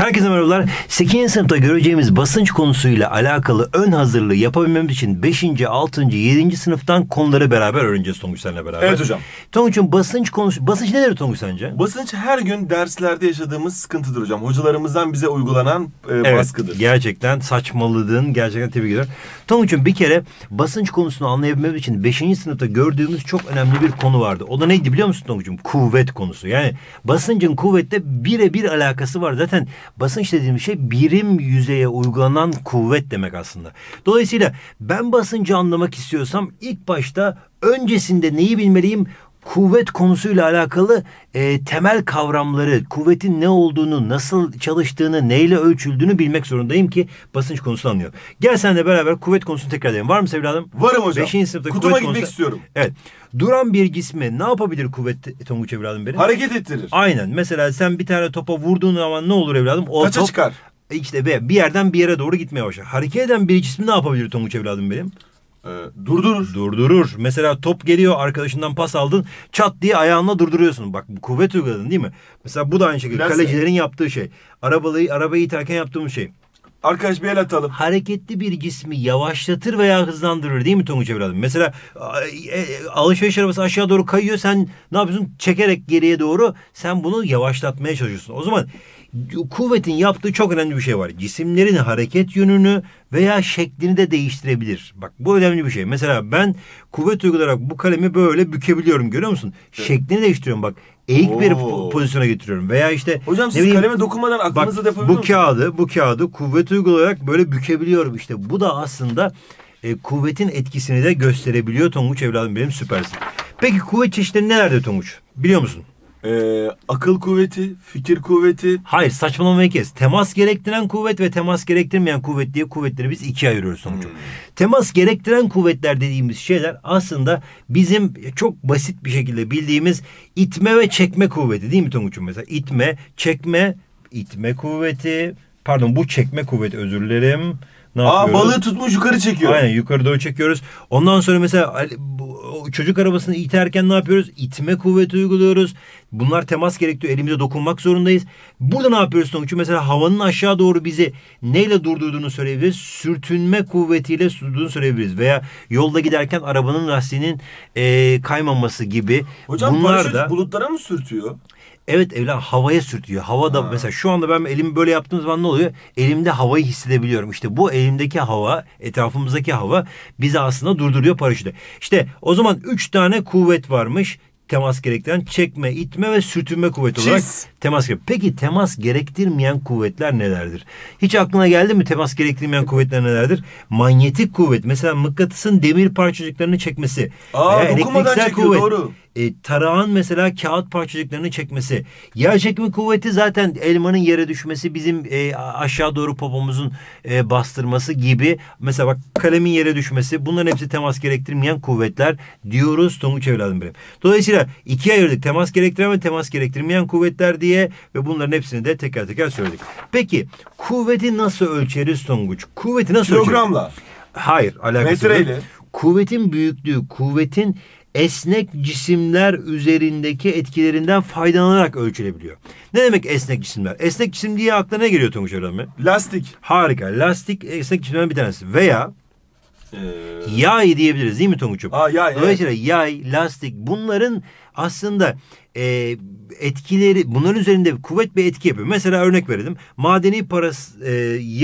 Herkese merhabalar. 8. sınıfta göreceğimiz basınç konusuyla alakalı ön hazırlığı yapabilmemiz için 5. 6. 7. sınıftan konuları beraber öğreneceğiz Tonguç senle beraber. Evet hocam. Tonguç'un basınç konusu... Basınç nedir Tonguç sence? Basınç her gün derslerde yaşadığımız sıkıntıdır hocam. Hocalarımızdan bize uygulanan e, evet, baskıdır. Gerçekten saçmaladığın gerçekten tebrik ederim. Tonguç'un bir kere basınç konusunu anlayabilmemiz için 5. sınıfta gördüğümüz çok önemli bir konu vardı. O da neydi biliyor musun Tonguç'um? Kuvvet konusu. Yani basıncın kuvvetle birebir alakası var. Zaten Basınç dediğim şey birim yüzeye uygulanan kuvvet demek aslında. Dolayısıyla ben basıncı anlamak istiyorsam ilk başta öncesinde neyi bilmeliyim? kuvvet konusuyla alakalı e, temel kavramları, kuvvetin ne olduğunu, nasıl çalıştığını, neyle ölçüldüğünü bilmek zorundayım ki basınç konusunu anlıyorum. Gel sen de beraber kuvvet konusunu tekrar edelim. Var mı evladım? Varım hocam. Beşinci sınıfta Kutuma kuvvet gitmek konusu... istiyorum. Evet. Duran bir cisme ne yapabilir kuvvet Tonguç evladım benim? Hareket ettirir. Aynen. Mesela sen bir tane topa vurduğun zaman ne olur evladım? O Kaça top... çıkar? İşte bir yerden bir yere doğru gitmeye başlar. Hareket eden bir cismi ne yapabilir Tonguç evladım benim? e, durdurur. Durdurur. Mesela top geliyor arkadaşından pas aldın çat diye ayağınla durduruyorsun. Bak bu kuvvet uyguladın değil mi? Mesela bu da aynı şekilde Biraz kalecilerin yaptığı şey. Arabayı, arabayı iterken yaptığımız şey. Arkadaş bir el atalım. Hareketli bir cismi yavaşlatır veya hızlandırır değil mi Tonguç evladım? Mesela e, e, alışveriş arabası aşağı doğru kayıyor sen ne yapıyorsun? Çekerek geriye doğru sen bunu yavaşlatmaya çalışıyorsun. O zaman kuvvetin yaptığı çok önemli bir şey var. Cisimlerin hareket yönünü veya şeklini de değiştirebilir. Bak bu önemli bir şey. Mesela ben kuvvet uygulayarak bu kalemi böyle bükebiliyorum görüyor musun? Şeklini değiştiriyorum bak. Eğik Oo. bir pozisyona getiriyorum veya işte Hocam siz bileyim, kaleme dokunmadan aklınızda depoluyor Bu kağıdı, bu kağıdı kuvvet uygulayarak böyle bükebiliyorum İşte Bu da aslında e, kuvvetin etkisini de gösterebiliyor Tonguç evladım benim süpersin. Peki kuvvet çeşitleri nelerdir Tonguç? Biliyor musun? e, akıl kuvveti, fikir kuvveti. Hayır saçmalamayı kes. Temas gerektiren kuvvet ve temas gerektirmeyen kuvvet diye kuvvetleri biz ikiye ayırıyoruz sonuç Hmm. Temas gerektiren kuvvetler dediğimiz şeyler aslında bizim çok basit bir şekilde bildiğimiz itme ve çekme kuvveti değil mi Tonguç'um mesela? İtme, çekme, itme kuvveti. Pardon bu çekme kuvveti özür dilerim ne Aa, yapıyoruz? Balığı tutmuş yukarı çekiyor. Aynen yukarı doğru çekiyoruz. Ondan sonra mesela çocuk arabasını iterken ne yapıyoruz? İtme kuvveti uyguluyoruz. Bunlar temas gerektiriyor. Elimize dokunmak zorundayız. Burada ne yapıyoruz Tonguç'u? Mesela havanın aşağı doğru bizi neyle durdurduğunu söyleyebiliriz. Sürtünme kuvvetiyle durduğunu söyleyebiliriz. Veya yolda giderken arabanın lastiğinin e, kaymaması gibi. Hocam Bunlar da... bulutlara mı sürtüyor? Evet evlen havaya sürtüyor. Havada ha. mesela şu anda ben elimi böyle yaptığım zaman ne oluyor? Elimde havayı hissedebiliyorum. İşte bu elimdeki hava, etrafımızdaki hava bizi aslında durduruyor paraşütü. İşte o zaman üç tane kuvvet varmış temas gerektiren çekme, itme ve sürtünme kuvveti olarak temas gerektirir. Peki temas gerektirmeyen kuvvetler nelerdir? Hiç aklına geldi mi temas gerektirmeyen kuvvetler nelerdir? Manyetik kuvvet mesela mıknatısın demir parçacıklarını çekmesi. Aa, veya elektriksel çekiyor, kuvvet. Doğru e, tarağın mesela kağıt parçacıklarını çekmesi, yer çekimi kuvveti zaten elmanın yere düşmesi, bizim e, aşağı doğru popomuzun e, bastırması gibi. Mesela bak kalemin yere düşmesi bunların hepsi temas gerektirmeyen kuvvetler diyoruz Tonguç evladım benim. Dolayısıyla ikiye ayırdık temas gerektiren ve temas gerektirmeyen kuvvetler diye ve bunların hepsini de teker teker söyledik. Peki kuvveti nasıl ölçeriz Tonguç? Kuvveti nasıl ölçeriz? Kilogramla. Hayır alakası Metreyle. Kuvvetin büyüklüğü, kuvvetin esnek cisimler üzerindeki etkilerinden faydalanarak ölçülebiliyor. Ne demek esnek cisimler? Esnek cisim diye aklına ne geliyor Tonguç Öğrenme? Lastik. Harika. Lastik esnek cisimlerden bir tanesi. Veya ee... yay diyebiliriz değil mi Tonguç'um? Aa, yay, Dolayısıyla evet. yay, lastik bunların aslında e, etkileri bunların üzerinde kuvvet bir etki yapıyor. Mesela örnek verelim. Madeni parayı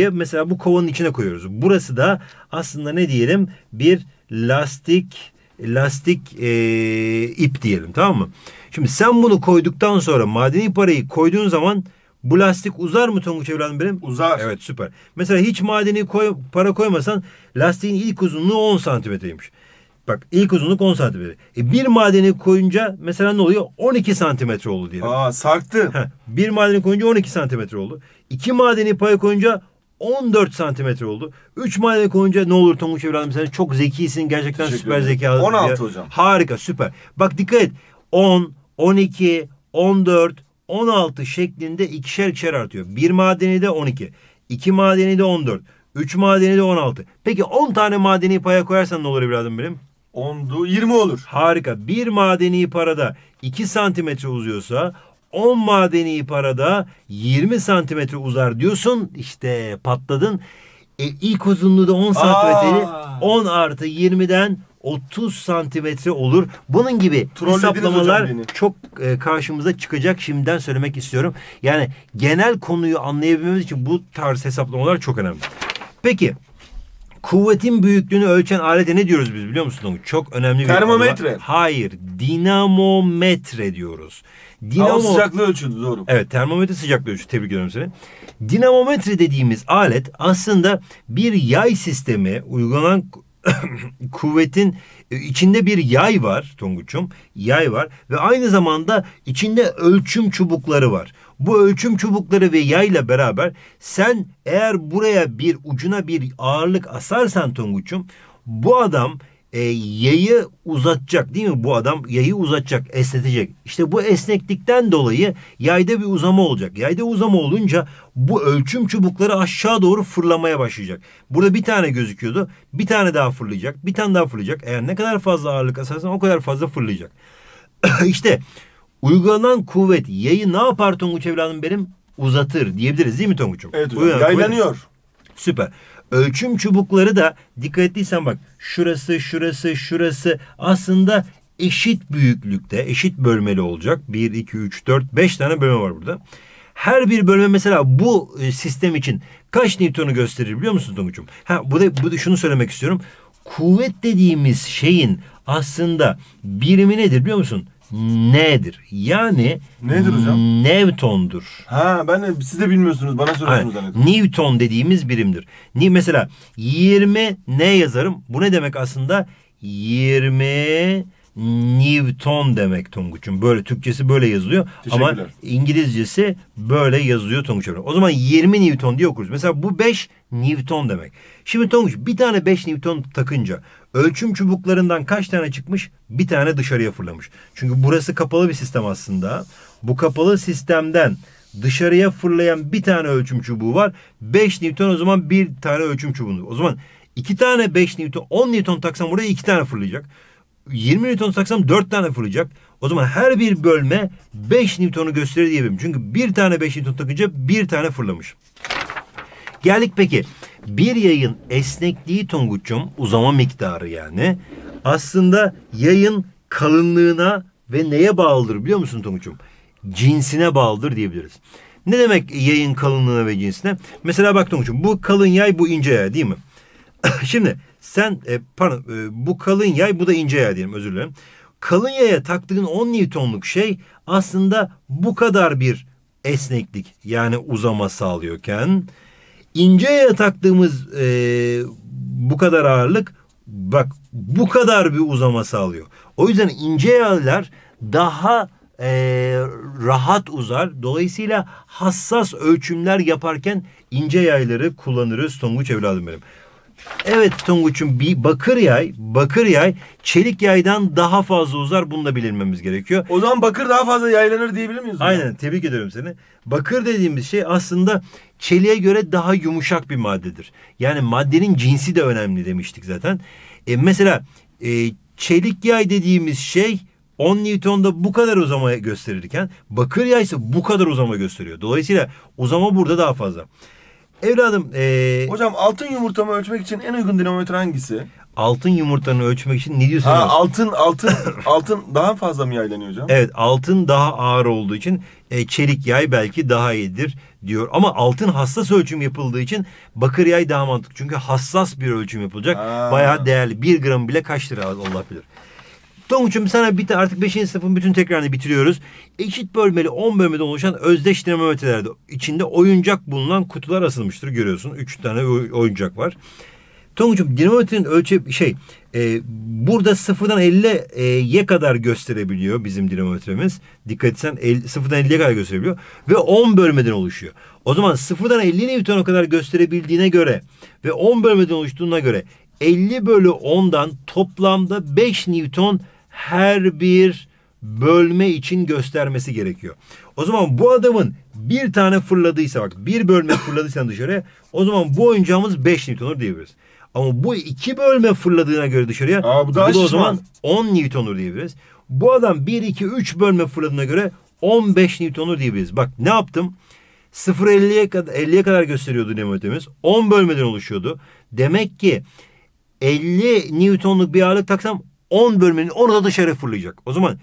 e, mesela bu kovanın içine koyuyoruz. Burası da aslında ne diyelim bir lastik lastik e, ip diyelim tamam mı? Şimdi sen bunu koyduktan sonra madeni parayı koyduğun zaman bu lastik uzar mı Tonguç evladım benim? Uzar. Evet süper. Mesela hiç madeni koy, para koymasan lastiğin ilk uzunluğu 10 santimetreymiş. Bak ilk uzunluk 10 santimetre. E, bir madeni koyunca mesela ne oluyor? 12 santimetre oldu diyelim. Aa sarktı. bir madeni koyunca 12 santimetre oldu. İki madeni pay koyunca 14 santimetre oldu. 3 mahalle koyunca ne olur Tonguç evladım sen çok zekisin gerçekten Teşekkür süper zeka. 16 ya. hocam. Harika süper. Bak dikkat et 10, 12, 14, 16 şeklinde ikişer ikişer artıyor. Bir madeni de 12, iki madeni de 14, üç madeni de 16. Peki 10 tane madeni paya koyarsan ne olur evladım benim? 10'du 20 olur. Harika. Bir madeni parada 2 santimetre uzuyorsa 10 madeni para da 20 santimetre uzar diyorsun. İşte patladın. E, ilk uzunluğu da 10 santimetre. 10 artı 20'den 30 santimetre olur. Bunun gibi hesaplamalar çok e, karşımıza çıkacak şimdiden söylemek istiyorum. Yani genel konuyu anlayabilmemiz için bu tarz hesaplamalar çok önemli. Peki Kuvvetin büyüklüğünü ölçen alete ne diyoruz biz biliyor musun? Çok önemli bir Termometre. Konu. Hayır, dinamometre diyoruz. Dinamo... Hava sıcaklığı ölçüldü doğru. Evet termometre sıcaklığı ölçüyor. Tebrik ediyorum seni. Dinamometre dediğimiz alet aslında bir yay sistemi uygulanan kuvvetin e, içinde bir yay var Tonguç'um. Yay var ve aynı zamanda içinde ölçüm çubukları var. Bu ölçüm çubukları ve yayla beraber sen eğer buraya bir ucuna bir ağırlık asarsan Tonguç'um bu adam e, yayı uzatacak değil mi? Bu adam yayı uzatacak, esnetecek. İşte bu esneklikten dolayı yayda bir uzama olacak. Yayda uzama olunca bu ölçüm çubukları aşağı doğru fırlamaya başlayacak. Burada bir tane gözüküyordu. Bir tane daha fırlayacak. Bir tane daha fırlayacak. Eğer ne kadar fazla ağırlık asarsan o kadar fazla fırlayacak. işte uygulanan kuvvet yayı ne yapar Tonguç evladım benim? Uzatır diyebiliriz değil mi Tonguç'um? Evet hocam. Uygulanan Yaylanıyor. Kuvvet. Süper. Ölçüm çubukları da dikkat ettiysen bak şurası şurası şurası aslında eşit büyüklükte eşit bölmeli olacak. 1, 2, 3, 4, 5 tane bölme var burada. Her bir bölme mesela bu e, sistem için kaç Newton'u gösterir biliyor musun Tonguç'um? Ha, bu da, bu da şunu söylemek istiyorum. Kuvvet dediğimiz şeyin aslında birimi nedir biliyor musun? N'dir. Yani Nedir hocam? Newton'dur. Ha ben de siz de bilmiyorsunuz bana soruyorsunuz zannettim. Newton dediğimiz birimdir. Ni mesela 20 ne yazarım? Bu ne demek aslında? 20 Newton demek Tonguç'un. Böyle Türkçesi böyle yazılıyor ama İngilizcesi böyle yazılıyor Tonguç O zaman 20 Newton diye okuruz. Mesela bu 5 Newton demek. Şimdi Tonguç bir tane 5 Newton takınca Ölçüm çubuklarından kaç tane çıkmış? Bir tane dışarıya fırlamış. Çünkü burası kapalı bir sistem aslında. Bu kapalı sistemden dışarıya fırlayan bir tane ölçüm çubuğu var. 5 Newton o zaman bir tane ölçüm çubuğu. O zaman iki tane 5 Newton 10 Newton taksam buraya iki tane fırlayacak. 20 Newton taksam 4 tane fırlayacak. O zaman her bir bölme 5 Newton'u gösterir diyebilirim. Çünkü bir tane 5 Newton takınca bir tane fırlamış. Geldik peki bir yayın esnekliği Tonguç'um uzama miktarı yani aslında yayın kalınlığına ve neye bağlıdır biliyor musun Tonguç'um? Cinsine bağlıdır diyebiliriz. Ne demek yayın kalınlığına ve cinsine? Mesela bak Tonguç'um bu kalın yay bu ince yay değil mi? Şimdi sen e, pardon e, bu kalın yay bu da ince yay diyelim özür dilerim. Kalın yaya taktığın 10 Newton'luk şey aslında bu kadar bir esneklik yani uzama sağlıyorken inceye taktığımız e, bu kadar ağırlık bak bu kadar bir uzama sağlıyor. O yüzden ince yağlar daha e, rahat uzar. Dolayısıyla hassas ölçümler yaparken ince yayları kullanırız. Tonguç evladım benim. Evet Tunguç'un bir bakır yay, bakır yay çelik yaydan daha fazla uzar. Bunu da bilinmemiz gerekiyor. O zaman bakır daha fazla yaylanır diyebilir miyiz? Aynen yani? tebrik ediyorum seni. Bakır dediğimiz şey aslında çeliğe göre daha yumuşak bir maddedir. Yani maddenin cinsi de önemli demiştik zaten. E, mesela e, çelik yay dediğimiz şey 10 Newton'da bu kadar uzama gösterirken bakır yay ise bu kadar uzama gösteriyor. Dolayısıyla uzama burada daha fazla. Evladım. Ee... Hocam altın yumurtamı ölçmek için en uygun dinamometre hangisi? Altın yumurtanı ölçmek için ne diyorsun? Ha, altın altın altın daha fazla mı yaylanıyor hocam? Evet altın daha ağır olduğu için e, çelik yay belki daha iyidir diyor. Ama altın hassas ölçüm yapıldığı için bakır yay daha mantıklı. Çünkü hassas bir ölçüm yapılacak. Ha. Bayağı değerli. Bir gram bile kaç lira Allah bilir. Tonguç'um sana bir artık 5. sınıfın bütün tekrarını bitiriyoruz. Eşit bölmeli 10 bölmeden oluşan özdeş dinamometrelerde içinde oyuncak bulunan kutular asılmıştır görüyorsun. 3 tane oyuncak var. Tonguç'um dinamometrenin ölçü şey e, burada sıfırdan 50 e, kadar gösterebiliyor bizim dinamometremiz. Dikkat etsen el, sıfırdan 50'ye kadar gösterebiliyor ve 10 bölmeden oluşuyor. O zaman sıfırdan 50 Newton'a kadar gösterebildiğine göre ve 10 bölmeden oluştuğuna göre 50 bölü 10'dan toplamda 5 Newton her bir bölme için göstermesi gerekiyor. O zaman bu adamın bir tane fırladıysa bak bir bölme fırladıysa dışarıya o zaman bu oyuncağımız 5 Newton olur diyebiliriz. Ama bu iki bölme fırladığına göre dışarıya Aa, bu, bu da o zaman 10 Newton olur diyebiliriz. Bu adam 1, 2, 3 bölme fırladığına göre 15 Newton olur diyebiliriz. Bak ne yaptım? 0 kadar, 50'ye kadar gösteriyordu dinamometremiz. 10 bölmeden oluşuyordu. Demek ki 50 Newton'luk bir ağırlık taksam 10 bölmenin orada dışarı fırlayacak. O zaman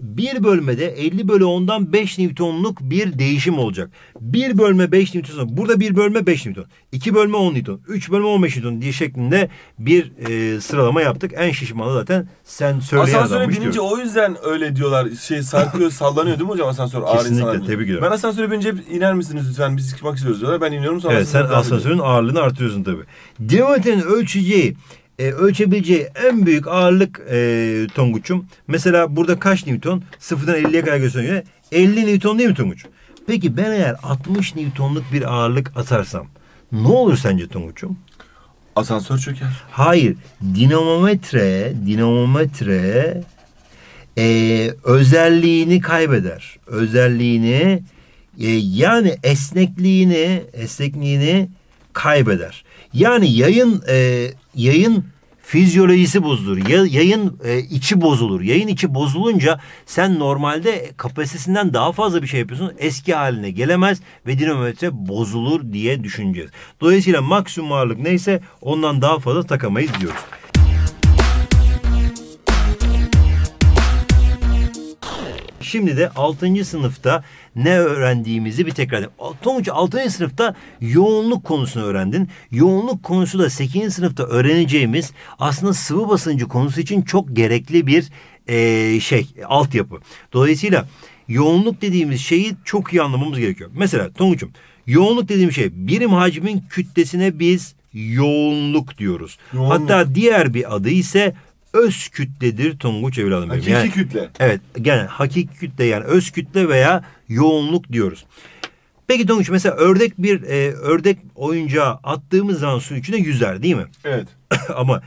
bir bölmede 50 bölü 10'dan 5 Newton'luk bir değişim olacak. Bir bölme 5 Newton. Burada bir bölme 5 Newton. 2 bölme 10 Newton. 3 bölme 15 Newton diye şeklinde bir e, sıralama yaptık. En şişmanı zaten sen söyleye Asansöre binince diyorum. o yüzden öyle diyorlar. Şey sarkıyor sallanıyor değil mi hocam asansör? Ağır Kesinlikle ağır tebrik ederim. Ben asansöre binince iner misiniz lütfen biz çıkmak istiyoruz diyorlar. Ben iniyorum sonra Evet sen asansörün ağırlığını artırıyorsun tabii. Diyametrenin ölçeceği e, ölçebileceği en büyük ağırlık e, Tonguç'um. Mesela burada kaç Newton? Sıfırdan 50'ye kadar gösteriyor. 50 Newton değil mi Tonguç? Peki ben eğer 60 Newton'luk bir ağırlık atarsam ne olur sence Tonguç'um? Asansör çöker. Hayır. Dinamometre, dinamometre e, özelliğini kaybeder. Özelliğini e, yani esnekliğini, esnekliğini kaybeder. Yani yayın e, yayın fizyolojisi bozulur. Ya, yayın e, içi bozulur. Yayın içi bozulunca sen normalde kapasitesinden daha fazla bir şey yapıyorsun. Eski haline gelemez ve dinamometre bozulur diye düşüneceğiz. Dolayısıyla maksimum ağırlık neyse ondan daha fazla takamayız diyoruz. Şimdi de 6. sınıfta ne öğrendiğimizi bir tekrar edelim. Tonguç 6. sınıfta yoğunluk konusunu öğrendin. Yoğunluk konusu da 8. sınıfta öğreneceğimiz aslında sıvı basıncı konusu için çok gerekli bir e, şey, altyapı. Dolayısıyla yoğunluk dediğimiz şeyi çok iyi anlamamız gerekiyor. Mesela Tonguç'um yoğunluk dediğim şey birim hacmin kütlesine biz yoğunluk diyoruz. Yoğunluk. Hatta diğer bir adı ise öz kütledir Tonguç evladım. Hakiki yani, kütle. Evet yani hakiki kütle yani öz kütle veya yoğunluk diyoruz. Peki Tonguç mesela ördek bir e, ördek oyuncağı attığımız zaman su içine yüzer değil mi? Evet. Ama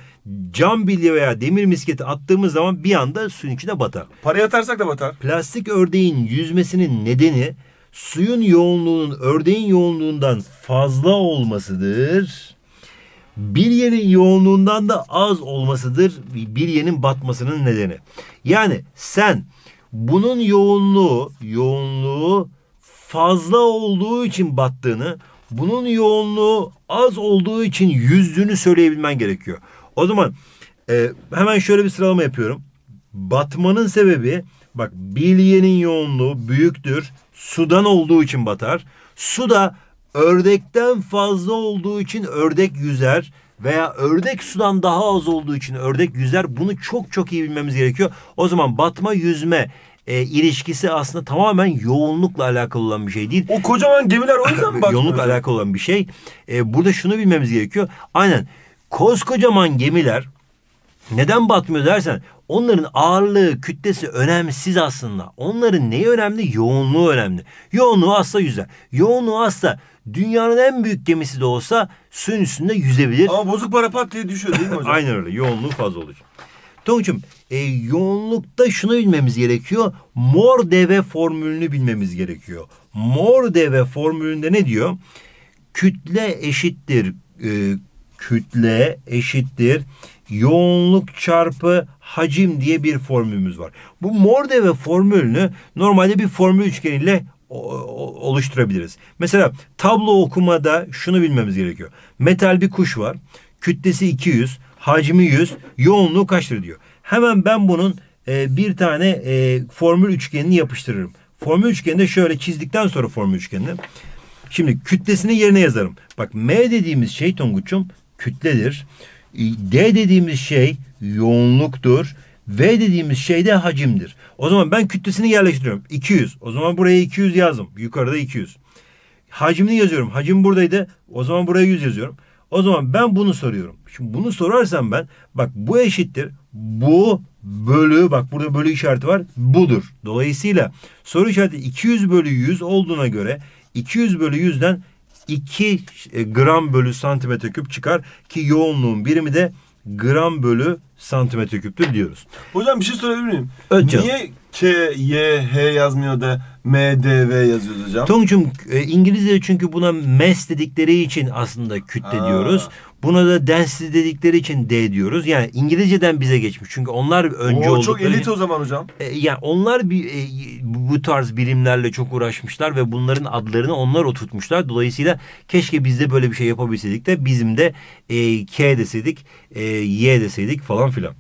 cam bilye veya demir misketi attığımız zaman bir anda suyun içine batar. Para yatarsak da batar. Plastik ördeğin yüzmesinin nedeni suyun yoğunluğunun ördeğin yoğunluğundan fazla olmasıdır bir yerin yoğunluğundan da az olmasıdır bir yerin batmasının nedeni. Yani sen bunun yoğunluğu yoğunluğu fazla olduğu için battığını, bunun yoğunluğu az olduğu için yüzdüğünü söyleyebilmen gerekiyor. O zaman e, hemen şöyle bir sıralama yapıyorum. Batmanın sebebi bak bilyenin yoğunluğu büyüktür. Sudan olduğu için batar. Su da ördekten fazla olduğu için ördek yüzer veya ördek sudan daha az olduğu için ördek yüzer. Bunu çok çok iyi bilmemiz gerekiyor. O zaman batma yüzme e, ilişkisi aslında tamamen yoğunlukla alakalı olan bir şey değil. O kocaman gemiler o yüzden mi Yoğunlukla alakalı olan bir şey. E, burada şunu bilmemiz gerekiyor. Aynen koskocaman gemiler neden batmıyor dersen onların ağırlığı, kütlesi önemsiz aslında. Onların neyi önemli? Yoğunluğu önemli. Yoğunluğu asla yüzer. Yoğunluğu asla dünyanın en büyük gemisi de olsa suyun üstünde yüzebilir. Ama bozuk para pat diye düşüyor değil mi hocam? Aynen öyle. Yoğunluğu fazla olacak. Tonguç'um e, yoğunlukta şunu bilmemiz gerekiyor. Mor deve formülünü bilmemiz gerekiyor. Mor deve formülünde ne diyor? Kütle eşittir e, kütle eşittir yoğunluk çarpı hacim diye bir formülümüz var. Bu mor deve formülünü normalde bir formül üçgeniyle oluşturabiliriz. Mesela tablo okumada şunu bilmemiz gerekiyor. Metal bir kuş var. Kütlesi 200, hacmi 100, yoğunluğu kaçtır diyor. Hemen ben bunun e, bir tane e, formül üçgenini yapıştırırım. Formül üçgenini de şöyle çizdikten sonra formül üçgenini. Şimdi kütlesini yerine yazarım. Bak M dediğimiz şey Tonguç'um kütledir. E, D dediğimiz şey yoğunluktur. V dediğimiz şey de hacimdir. O zaman ben kütlesini yerleştiriyorum. 200. O zaman buraya 200 yazdım. Yukarıda 200. Hacimini yazıyorum. Hacim buradaydı. O zaman buraya 100 yazıyorum. O zaman ben bunu soruyorum. Şimdi bunu sorarsam ben bak bu eşittir. Bu bölü bak burada bölü işareti var. Budur. Dolayısıyla soru işareti 200 bölü 100 olduğuna göre 200 bölü 100'den 2 e, gram bölü santimetre küp çıkar ki yoğunluğun birimi de gram bölü santimetre küptür diyoruz. Hocam bir şey sorabilir miyim? Evet, Niye K, Y, H yazmıyor da M, D, V yazıyoruz hocam? Tonguç'um e, İngilizce çünkü buna mes dedikleri için aslında kütle Aa. diyoruz. Buna da densiz dedikleri için D diyoruz. Yani İngilizceden bize geçmiş. Çünkü onlar önce oldukları... Çok elit o zaman hocam. E, yani onlar bir, e, bu tarz bilimlerle çok uğraşmışlar ve bunların adlarını onlar oturtmuşlar. Dolayısıyla keşke biz de böyle bir şey yapabilseydik de bizim de e, K deseydik, e, Y deseydik falan filan.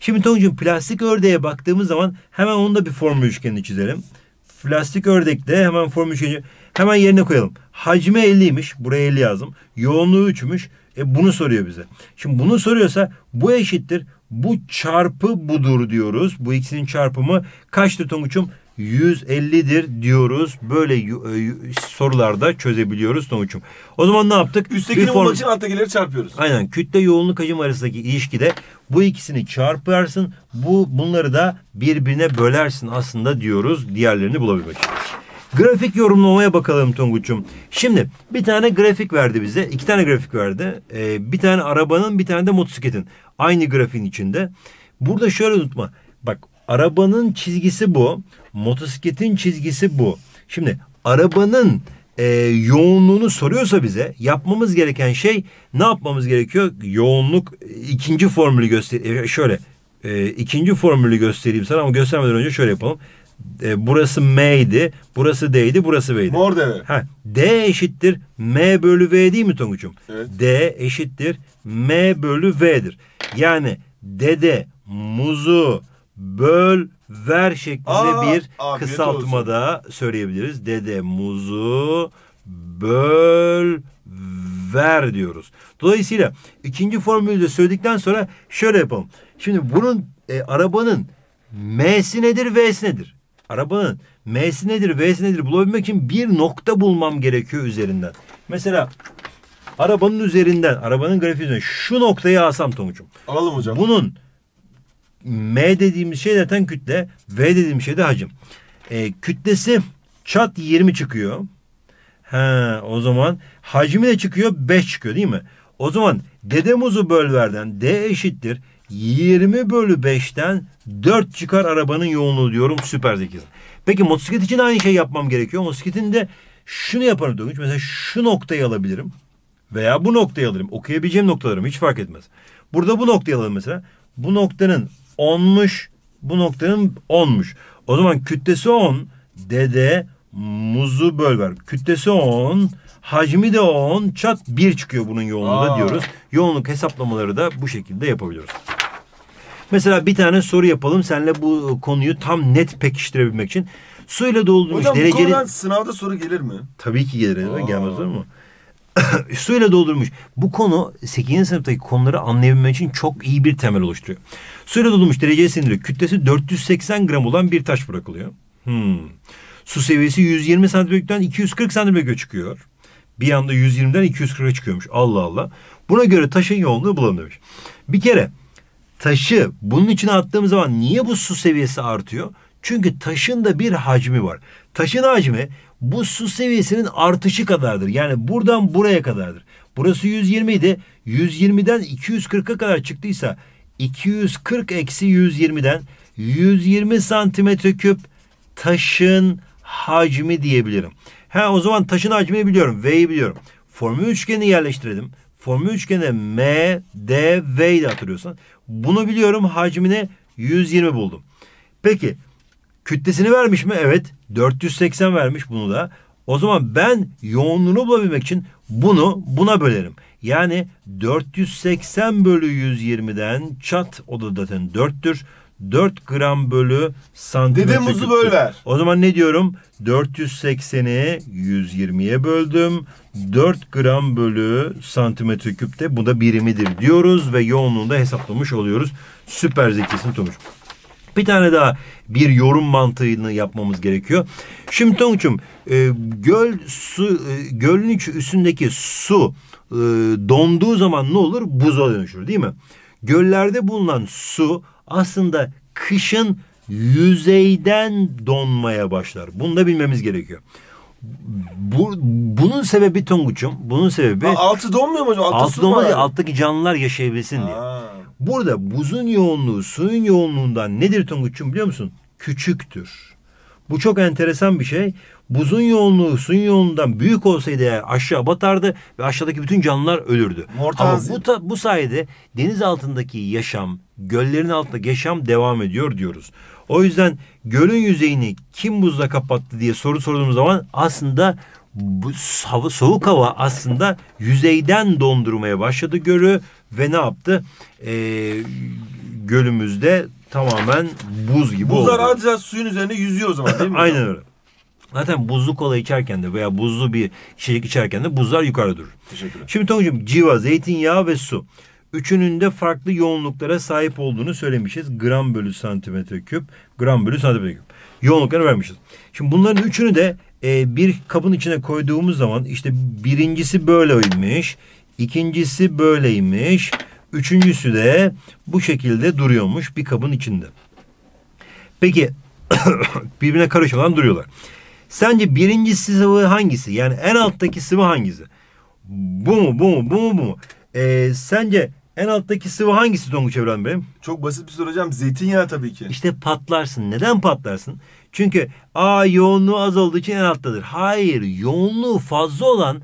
Şimdi Tonguç'un plastik ördeğe baktığımız zaman hemen onda bir formül üçgeni çizelim. Plastik ördekte hemen formül üçgeni... Hemen yerine koyalım. Hacmi 50'ymiş. Buraya 50 yazdım. Yoğunluğu 3'müş. E bunu soruyor bize. Şimdi bunu soruyorsa bu eşittir. Bu çarpı budur diyoruz. Bu ikisinin çarpımı kaçtır Tonguç'um? 150'dir diyoruz. Böyle e, sorularda çözebiliyoruz Tonguç'um. O zaman ne yaptık? Üsttekini form... için alttakileri çarpıyoruz. Aynen. Kütle yoğunluk hacim arasındaki ilişkide bu ikisini çarparsın. Bu bunları da birbirine bölersin aslında diyoruz. Diğerlerini bulabilmek için. Grafik yorumlamaya bakalım Tonguç'um. Şimdi bir tane grafik verdi bize. iki tane grafik verdi. Ee, bir tane arabanın bir tane de motosikletin. Aynı grafiğin içinde. Burada şöyle unutma. Bak arabanın çizgisi bu. Motosikletin çizgisi bu. Şimdi arabanın e, yoğunluğunu soruyorsa bize yapmamız gereken şey ne yapmamız gerekiyor? Yoğunluk e, ikinci formülü göster e, şöyle e, ikinci formülü göstereyim sana ama göstermeden önce şöyle yapalım e, burası m'ydi, burası d'ydi, burası v'ydi. Mor deve. Ha, d eşittir m bölü v değil mi Tonguç'um? Evet. d eşittir m bölü v'dir. Yani dede muzu böl ver şeklinde Aa, bir kısaltma da söyleyebiliriz. Dede muzu böl ver diyoruz. Dolayısıyla ikinci formülü de söyledikten sonra şöyle yapalım. Şimdi bunun e, arabanın M'si nedir, V'si nedir? arabanın M'si nedir, V'si nedir bulabilmek için bir nokta bulmam gerekiyor üzerinden. Mesela arabanın üzerinden, arabanın grafiği şu noktayı alsam Tomuç'um. Alalım hocam. Bunun M dediğimiz şey zaten kütle, V dediğimiz şey de hacim. E, kütlesi çat 20 çıkıyor. He, o zaman hacmi de çıkıyor 5 çıkıyor değil mi? O zaman dedemuzu bölverden D eşittir 20 bölü 5'ten 4 çıkar arabanın yoğunluğu diyorum süper zekisi. Peki motosiklet için aynı şey yapmam gerekiyor. Motosikletin de şunu yaparım Dönüş. Mesela şu noktayı alabilirim. Veya bu noktayı alırım. Okuyabileceğim noktalarım hiç fark etmez. Burada bu noktayı alalım mesela. Bu noktanın 10'muş. Bu noktanın 10'muş. O zaman kütlesi 10. Dede muzu böl ver. Kütlesi 10. Hacmi de 10. Çat 1 çıkıyor bunun yoğunluğu diyoruz. Yoğunluk hesaplamaları da bu şekilde yapabiliyoruz. Mesela bir tane soru yapalım senle bu e, konuyu tam net pekiştirebilmek için. Suyla doldurmuş Hocam, dereceli... Hocam sınavda soru gelir mi? Tabii ki gelir. Aa. Gelmez olur mu? suyla doldurmuş. Bu konu 8. sınıftaki konuları anlayabilmek için çok iyi bir temel oluşturuyor. Suyla doldurmuş dereceli sinirli kütlesi 480 gram olan bir taş bırakılıyor. Hmm. Su seviyesi 120 santimetreden 240 santimetre çıkıyor. Bir anda 120'den 240'a çıkıyormuş. Allah Allah. Buna göre taşın yoğunluğu bulanıyormuş. Bir kere taşı bunun içine attığımız zaman niye bu su seviyesi artıyor? Çünkü taşın da bir hacmi var. Taşın hacmi bu su seviyesinin artışı kadardır. Yani buradan buraya kadardır. Burası 120 idi. 120'den 240'a kadar çıktıysa 240 eksi 120'den 120 santimetre küp taşın hacmi diyebilirim. Ha o zaman taşın hacmini biliyorum. V'yi biliyorum. Formül üçgeni yerleştirelim. Formül üçgeninde M, D, V de hatırlıyorsan. Bunu biliyorum hacmini 120 buldum. Peki kütlesini vermiş mi? Evet 480 vermiş bunu da. O zaman ben yoğunluğunu bulabilmek için bunu buna bölerim. Yani 480 bölü 120'den çat o da zaten 4'tür. 4 gram bölü santimetre Dedem uzu böl ver. O zaman ne diyorum? 480'i 120'ye böldüm. 4 gram bölü santimetre küpte bu da birimidir diyoruz ve yoğunluğunu da hesaplamış oluyoruz. Süper zekisin Tomuç. Bir tane daha bir yorum mantığını yapmamız gerekiyor. Şimdi Tonguç'um e, göl su e, gölün üstündeki su e, donduğu zaman ne olur? Buza dönüşür değil mi? Göllerde bulunan su aslında kışın yüzeyden donmaya başlar. Bunu da bilmemiz gerekiyor. Bu, bunun sebebi Tonguç'um. Bunun sebebi... Ha, altı donmuyor mu hocam? Altı, altı donmaz yani. alttaki canlılar yaşayabilsin diye. Burada buzun yoğunluğu suyun yoğunluğundan nedir Tonguç'um biliyor musun? Küçüktür. Bu çok enteresan bir şey. Buzun yoğunluğu suyun yoğunluğundan büyük olsaydı aşağı batardı ve aşağıdaki bütün canlılar ölürdü. Mortazim. Ama bu, ta, bu sayede deniz altındaki yaşam, göllerin altında yaşam devam ediyor diyoruz. O yüzden gölün yüzeyini kim buzla kapattı diye soru sorduğumuz zaman aslında bu hava, soğuk hava aslında yüzeyden dondurmaya başladı gölü ve ne yaptı? Ee, gölümüzde tamamen buz gibi Buzlar oldu. Buzlar ancak suyun üzerinde yüzüyor o zaman değil mi? Aynen öyle. Zaten buzlu kola içerken de veya buzlu bir içecek içerken de buzlar yukarı durur. Teşekkürler. Şimdi Tonguç'um, civa, zeytinyağı ve su. Üçünün de farklı yoğunluklara sahip olduğunu söylemişiz. Gram bölü santimetre küp, gram bölü santimetre küp. Yoğunlukları vermişiz. Şimdi bunların üçünü de e, bir kabın içine koyduğumuz zaman işte birincisi böyleymiş, ikincisi böyleymiş, üçüncüsü de bu şekilde duruyormuş bir kabın içinde. Peki birbirine karışmadan duruyorlar. Sence birincisi sıvı hangisi? Yani en alttaki sıvı hangisi? Bu mu bu mu bu mu bu mu? Ee, sence en alttaki sıvı hangisi Tonguç Evren Bey? Çok basit bir soru hocam. Zeytinyağı tabii ki. İşte patlarsın. Neden patlarsın? Çünkü A yoğunluğu az olduğu için en alttadır. Hayır yoğunluğu fazla olan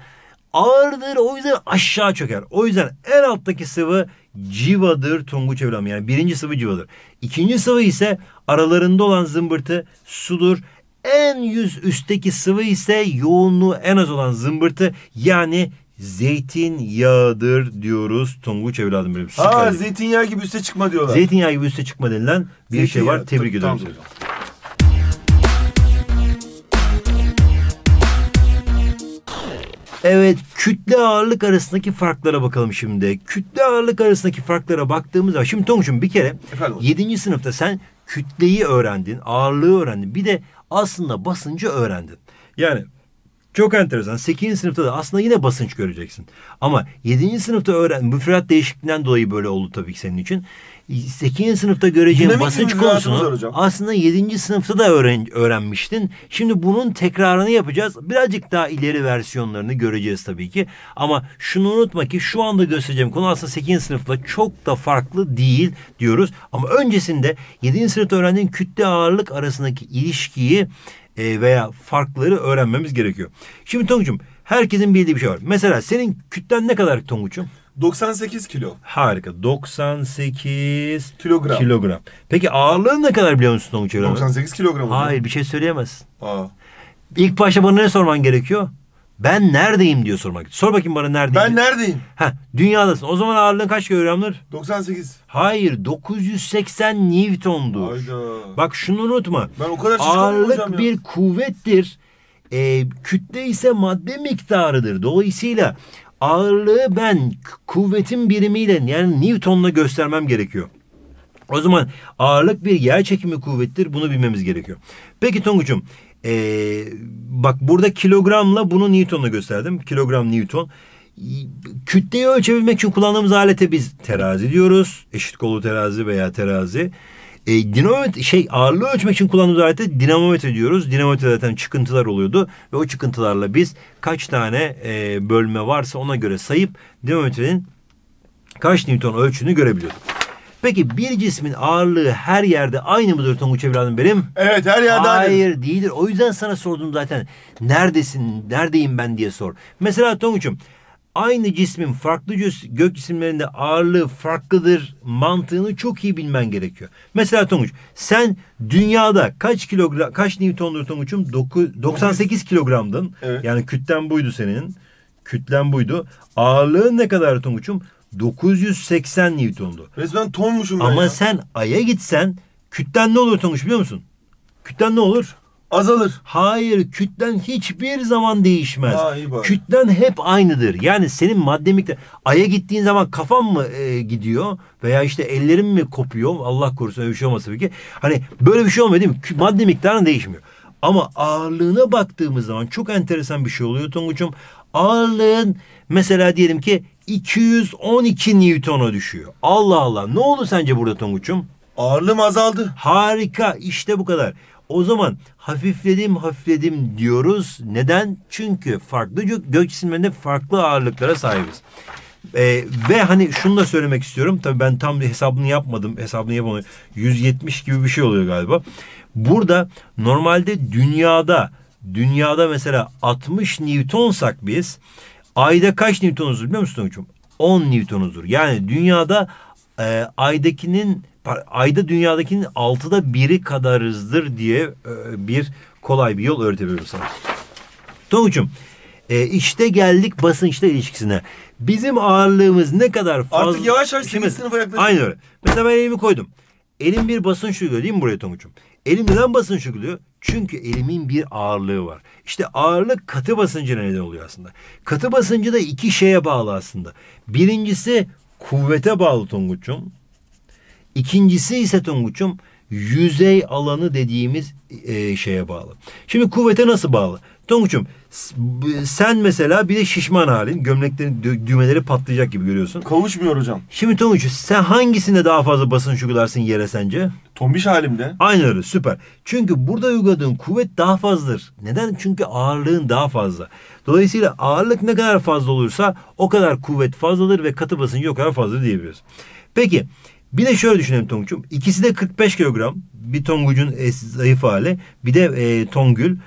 ağırdır o yüzden aşağı çöker. O yüzden en alttaki sıvı civadır Tonguç Evren. Yani birinci sıvı civadır. İkinci sıvı ise aralarında olan zımbırtı sudur. En yüz üstteki sıvı ise yoğunluğu en az olan zımbırtı yani zeytin yağıdır diyoruz. Tonguç evladım benim. Süper. Ha zeytinyağı gibi üste çıkma diyorlar. Zeytinyağı gibi üste çıkma denilen bir zeytinyağı, şey var. Tebrik ediyorum. Tamam. Evet kütle ağırlık arasındaki farklara bakalım şimdi. Kütle ağırlık arasındaki farklara baktığımızda şimdi Tonguç'um bir kere Efendim? 7. sınıfta sen kütleyi öğrendin, ağırlığı öğrendin. Bir de aslında basıncı öğrendin. Yani çok enteresan. 8. sınıfta da aslında yine basınç göreceksin. Ama 7. sınıfta öğren müfredat değişikliğinden dolayı böyle oldu tabii ki senin için. 8. sınıfta göreceğin Dinamik basınç konusunu aslında 7. sınıfta da öğren, öğrenmiştin. Şimdi bunun tekrarını yapacağız. Birazcık daha ileri versiyonlarını göreceğiz tabii ki. Ama şunu unutma ki şu anda göstereceğim konu aslında 8. sınıfla çok da farklı değil diyoruz. Ama öncesinde 7. sınıfta öğrendiğin kütle ağırlık arasındaki ilişkiyi e, veya farkları öğrenmemiz gerekiyor. Şimdi Tonguç'um herkesin bildiği bir şey var. Mesela senin kütlen ne kadar Tonguç'um? 98 kilo. Harika. 98 kilogram. kilogram. Peki ağırlığın ne kadar biliyor musun Tonguç 98 kilogram. Hayır bir şey söyleyemezsin. Aa. İlk başta bana ne sorman gerekiyor? Ben neredeyim diyor sormak. Sor bakayım bana neredeyim. Ben neredeyim? Ha, dünyadasın. O zaman ağırlığın kaç kilogramdır? 98. Hayır, 980 Newton'dur. Hayda. Bak şunu unutma. Ben o kadar Ağırlık bir ya. kuvvettir. E, kütle ise madde miktarıdır. Dolayısıyla ağırlığı ben kuvvetin birimiyle yani Newton'la göstermem gerekiyor. O zaman ağırlık bir yer çekimi kuvvettir. Bunu bilmemiz gerekiyor. Peki Tonguç'um ee, bak burada kilogramla bunu Newton'la gösterdim. Kilogram Newton. Kütleyi ölçebilmek için kullandığımız alete biz terazi diyoruz. Eşit kolu terazi veya terazi. E, dinamometre şey ağırlığı ölçmek için kullandığımız aleti dinamometre diyoruz. Dinamometre zaten çıkıntılar oluyordu ve o çıkıntılarla biz kaç tane e, bölme varsa ona göre sayıp dinamometrenin kaç newton ölçünü görebiliyorduk. Peki bir cismin ağırlığı her yerde aynı mıdır Tonguç evladım benim? Evet her yerde aynı. Hayır değildir. O yüzden sana sordum zaten. Neredesin, neredeyim ben diye sor. Mesela Tonguç'um aynı cismin farklı gök cisimlerinde ağırlığı farklıdır mantığını çok iyi bilmen gerekiyor. Mesela Tonguç sen dünyada kaç kilogram kaç Newton'dur Tonguç'um? 98 kilogramdın. Evet. Yani kütlen buydu senin. Kütlen buydu. Ağırlığın ne kadar Tonguç'um? 980 Newton'du. Resmen tonmuşum ben Ama ya. sen aya gitsen kütlen ne olur Tonguç biliyor musun? Kütlen ne olur? azalır. Hayır kütlen hiçbir zaman değişmez. Ha, kütlen hep aynıdır. Yani senin madde miktar aya gittiğin zaman kafan mı e, gidiyor veya işte ellerin mi kopuyor Allah korusun öyle bir şey olmasın ki. Hani böyle bir şey olmuyor değil mi? Madde miktarın değişmiyor. Ama ağırlığına baktığımız zaman çok enteresan bir şey oluyor Tonguç'um. Ağırlığın mesela diyelim ki 212 Newton'a düşüyor. Allah Allah ne oldu sence burada Tonguç'um? Ağırlığım azaldı. Harika İşte bu kadar. O zaman hafifledim hafifledim diyoruz. Neden? Çünkü farklı gök, gök cisimlerinde farklı ağırlıklara sahibiz. Ee, ve hani şunu da söylemek istiyorum. Tabii ben tam hesabını yapmadım. Hesabını yapamadım. 170 gibi bir şey oluyor galiba. Burada normalde dünyada dünyada mesela 60 Newton'sak biz ayda kaç Newton'uzdur biliyor musun hocam? 10 Newton'uzdur. Yani dünyada e, aydakinin ayda dünyadakinin altıda biri kadar kadarızdır diye e, bir kolay bir yol öğretemiyorum sana. Tonguç'um e, işte geldik basınçla ilişkisine. Bizim ağırlığımız ne kadar fazla... Artık yavaş yavaş senin sınıfa yaklaşıyor. Aynen öyle. Mesela ben elimi koydum. Elim bir basınç uyguluyor değil mi buraya Tonguç'um? Elim neden basınç uyguluyor? Çünkü elimin bir ağırlığı var. İşte ağırlık katı basıncına neden oluyor aslında. Katı basıncı da iki şeye bağlı aslında. Birincisi kuvvete bağlı Tonguç'um. İkincisi ise Tonguç'um yüzey alanı dediğimiz e, şeye bağlı. Şimdi kuvvete nasıl bağlı? Tonguç'um sen mesela bir de şişman halin gömleklerin düğmeleri patlayacak gibi görüyorsun. Kavuşmuyor hocam. Şimdi Tonguç sen hangisinde daha fazla basınç uygularsın yere sence? Tombiş halimde. Aynen öyle süper. Çünkü burada uyguladığın kuvvet daha fazladır. Neden? Çünkü ağırlığın daha fazla. Dolayısıyla ağırlık ne kadar fazla olursa o kadar kuvvet fazladır ve katı basınç o kadar fazla diyebiliyoruz. Peki bir de şöyle düşünelim Tonguç'um. İkisi de 45 kilogram. Bir Tonguç'un e, zayıf hali. Bir de e, Tongül.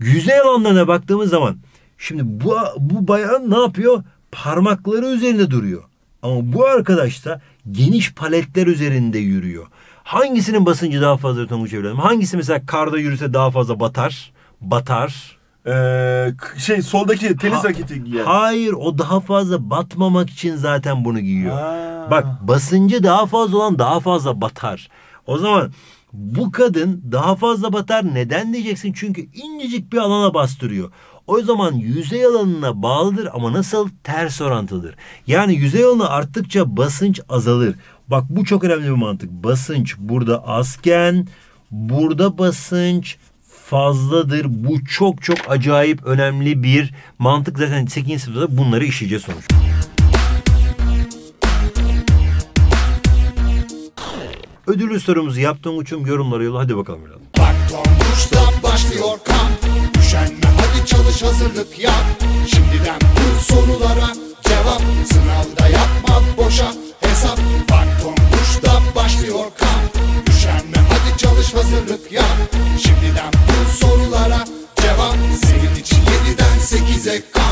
Yüzey alanlarına baktığımız zaman şimdi bu, bu bayan ne yapıyor? Parmakları üzerinde duruyor. Ama bu arkadaş da geniş paletler üzerinde yürüyor. Hangisinin basıncı daha fazla Tonguç evladım? Hangisi mesela karda yürüse daha fazla batar? Batar ee, şey soldaki tenis ha, raketi giyer. Hayır o daha fazla batmamak için zaten bunu giyiyor. Ha. Bak basıncı daha fazla olan daha fazla batar. O zaman bu kadın daha fazla batar neden diyeceksin? Çünkü incecik bir alana bastırıyor. O zaman yüzey alanına bağlıdır ama nasıl ters orantılıdır. Yani yüzey alanı arttıkça basınç azalır. Bak bu çok önemli bir mantık. Basınç burada azken, burada basınç, fazladır. Bu çok çok acayip önemli bir mantık. Zaten 8. sınıfta bunları işleyeceğiz sonuç. Ödüllü sorumuzu yaptığım uçum yorumlara yola hadi bakalım biraz. Başlangıçtan başlıyor kamp. Üşenme hadi çalış hazırlık yap. Şimdiden bu sorulara cevap. Sınavda yapma boşa hesap Bak Tonguç'ta başlıyor kamp Üşenme hadi çalış hazırlık yap Şimdiden bu sorulara cevap Senin için 7'den 8'e kamp